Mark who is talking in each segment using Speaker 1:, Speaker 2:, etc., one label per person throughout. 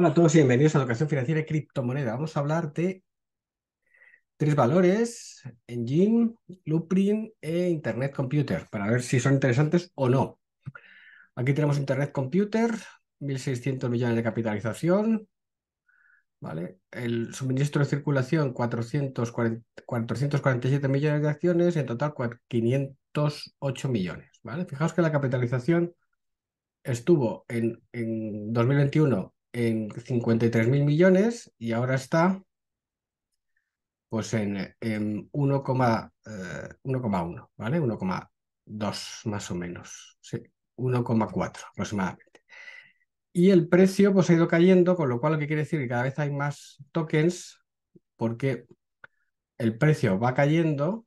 Speaker 1: Hola a todos y bienvenidos a Educación Financiera y Criptomoneda. Vamos a hablar de tres valores, Engine, Blueprint e Internet Computer, para ver si son interesantes o no. Aquí tenemos Internet Computer, 1.600 millones de capitalización, ¿vale? El suministro de circulación, 447 millones de acciones y en total 508 millones, ¿vale? Fijaos que la capitalización estuvo en, en 2021 en 53.000 millones y ahora está pues en, 1,1, eh, ¿vale? 1,2 más o menos, 1,4 aproximadamente. Y el precio pues ha ido cayendo, con lo cual lo que quiere decir que cada vez hay más tokens porque el precio va cayendo,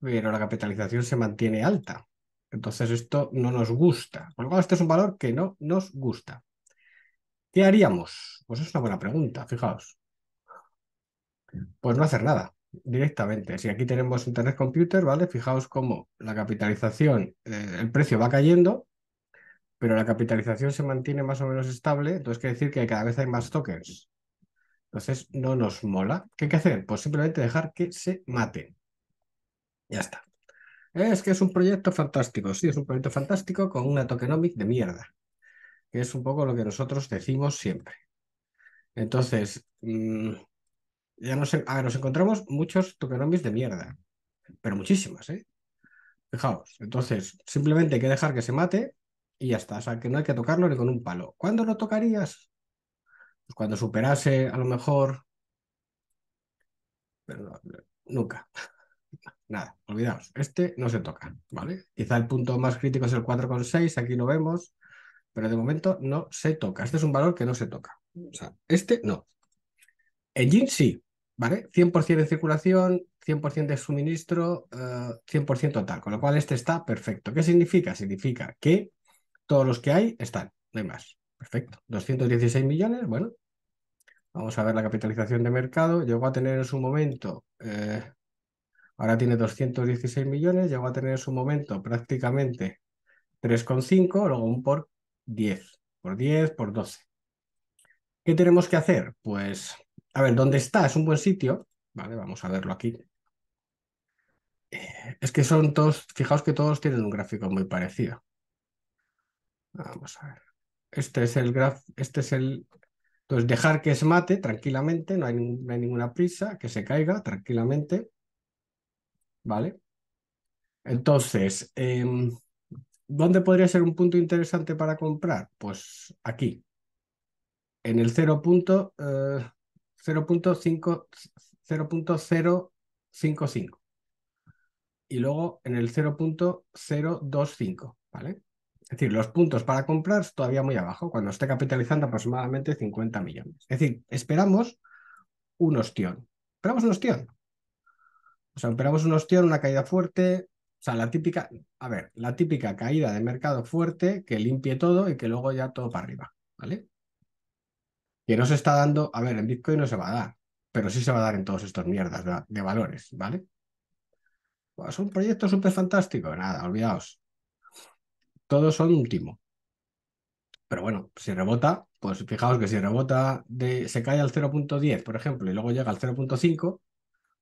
Speaker 1: pero la capitalización se mantiene alta. Entonces esto no nos gusta. Con lo cual este es un valor que no nos gusta. ¿Qué haríamos? Pues es una buena pregunta, fijaos. Pues no hacer nada directamente. Si aquí tenemos Internet Computer, ¿vale? Fijaos cómo la capitalización, eh, el precio va cayendo, pero la capitalización se mantiene más o menos estable, entonces quiere decir que cada vez hay más tokens. Entonces no nos mola. ¿Qué hay que hacer? Pues simplemente dejar que se maten. Ya está. Es que es un proyecto fantástico, sí, es un proyecto fantástico con una tokenomic de mierda que es un poco lo que nosotros decimos siempre. Entonces, mm, ya nos, a nos encontramos muchos tokenomics de mierda, pero muchísimas, ¿eh? Fijaos, entonces, simplemente hay que dejar que se mate y ya está, o sea, que no hay que tocarlo ni con un palo. ¿Cuándo lo tocarías? Pues cuando superase a lo mejor... Pero nunca. Nada, olvidaos, este no se toca, ¿vale? Quizá el punto más crítico es el 4,6, aquí lo vemos, pero de momento no se toca. Este es un valor que no se toca. O sea, este no. En sí, ¿vale? 100% de circulación, 100% de suministro, 100% eh, total, con lo cual este está perfecto. ¿Qué significa? Significa que todos los que hay están, no hay más. Perfecto. 216 millones, bueno. Vamos a ver la capitalización de mercado. Llegó a tener en su momento, eh, ahora tiene 216 millones, llegó a tener en su momento prácticamente 3,5, luego un por 10, por 10, por 12. ¿Qué tenemos que hacer? Pues, a ver, ¿dónde está? Es un buen sitio. Vale, vamos a verlo aquí. Eh, es que son todos, fijaos que todos tienen un gráfico muy parecido. Vamos a ver. Este es el graf, este es el... Entonces, dejar que se mate tranquilamente, no hay, ninguna prisa, que se caiga tranquilamente. ¿Vale? Entonces, em, ¿Dónde podría ser un punto interesante para comprar? Pues aquí, en el 0.055 eh, y luego en el 0.025, ¿vale? Es decir, los puntos para comprar todavía muy abajo, cuando esté capitalizando aproximadamente 50 millones. Es decir, esperamos un ostión. Esperamos un ostión. O sea, esperamos un ostión, una caída fuerte, o sea, la típica, a ver, la típica caída de mercado fuerte que limpie todo y que luego ya todo para arriba, ¿vale? Que no se está dando, a ver, en Bitcoin no se va a dar, pero sí se va a dar en todos estos mierdas de, valores, ¿vale? es un proyecto súper fantástico, nada, olvidaos. Todos son un timo. Pero bueno, si rebota, pues fijaos que si rebota, de, se cae al 0.10, por ejemplo, y luego llega al 0.5,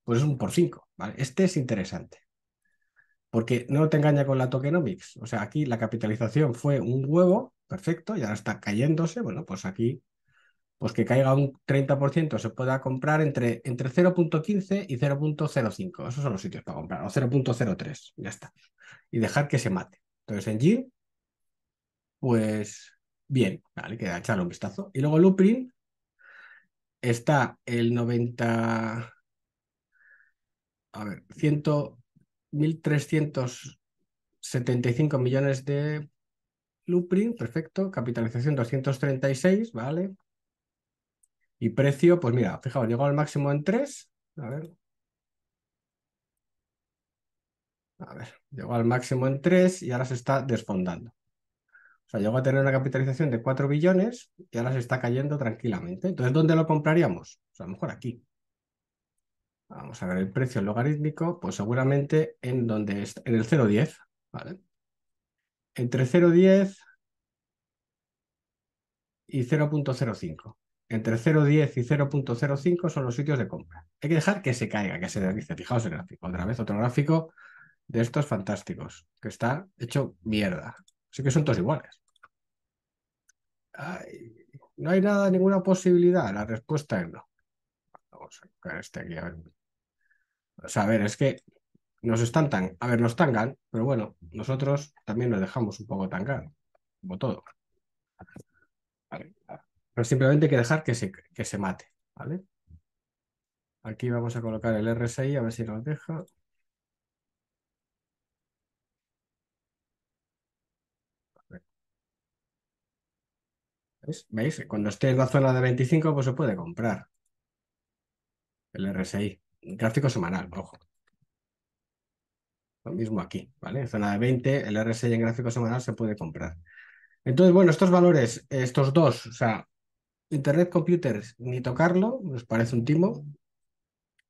Speaker 1: pues es un por 5, ¿vale? Este es interesante. Porque no te engaña con la tokenomics. O sea, aquí la capitalización fue un huevo, perfecto, y ahora está cayéndose. Bueno, pues aquí, pues que caiga un 30% se pueda comprar entre, entre 0.15 y 0.05. Esos son los sitios para comprar, o 0.03, ya está. Y dejar que se mate. Entonces en G, pues bien, vale, queda echarle un vistazo. Y luego Luprin está el 90. A ver, 100. 1.375 millones de Blueprint, perfecto. Capitalización 236, vale. Y precio, pues mira, fijaos, llegó al máximo en 3. A ver. A ver, llegó al máximo en 3 y ahora se está desfondando. O sea, llegó a tener una capitalización de 4 billones y ahora se está cayendo tranquilamente. Entonces, ¿dónde lo compraríamos? O pues sea, a lo mejor aquí. Vamos a ver el precio logarítmico, pues seguramente en donde está, en el 0,10, ¿vale? Entre 0,10 y 0.05. Entre 0.10 y 0.05 son los sitios de compra. Hay que dejar que se caiga, que se deslice. Fijaos el gráfico. Otra vez otro gráfico de estos fantásticos, que está hecho mierda. Así que son todos iguales. no hay nada, ninguna posibilidad. La respuesta es no. Vamos a buscar este aquí a ver a ver, es que nos están tan, a ver, nos tangan, pero bueno, nosotros también nos dejamos un poco tangar, como todo. Pero simplemente hay que dejar que se, que se mate, ¿vale? Aquí vamos a colocar el RSI, a ver si nos deja. ¿Veis? ¿Veis? Cuando esté en la zona de 25, pues se puede comprar el RSI gráfico semanal, ojo. Lo mismo aquí, ¿vale? Zona de 20, el RSI en gráfico semanal se puede comprar. Entonces, bueno, estos valores, estos dos, o sea, Internet Computers, ni tocarlo, nos parece un timo.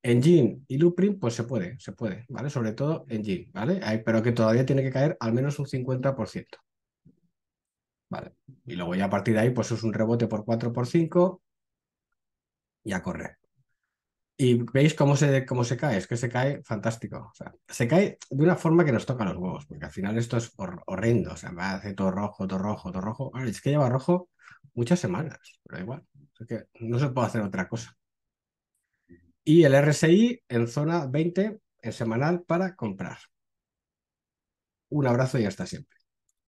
Speaker 1: Engine y Loopring, pues se puede, se puede, ¿vale? Sobre todo Engine, ¿vale? pero que todavía tiene que caer al menos un 50%. Vale. Y luego ya a partir de ahí, pues es un rebote por 4 por 5 y a correr. Y veis cómo se, cómo se cae, es que se cae fantástico. se cae de una forma que nos toca los huevos, porque al final esto es horrendo. O sea, va a hacer todo rojo, todo rojo, todo rojo. es que lleva rojo muchas semanas, pero igual. no se puede hacer otra cosa. Y el RSI en zona 20, en semanal, para comprar. Un abrazo y hasta siempre.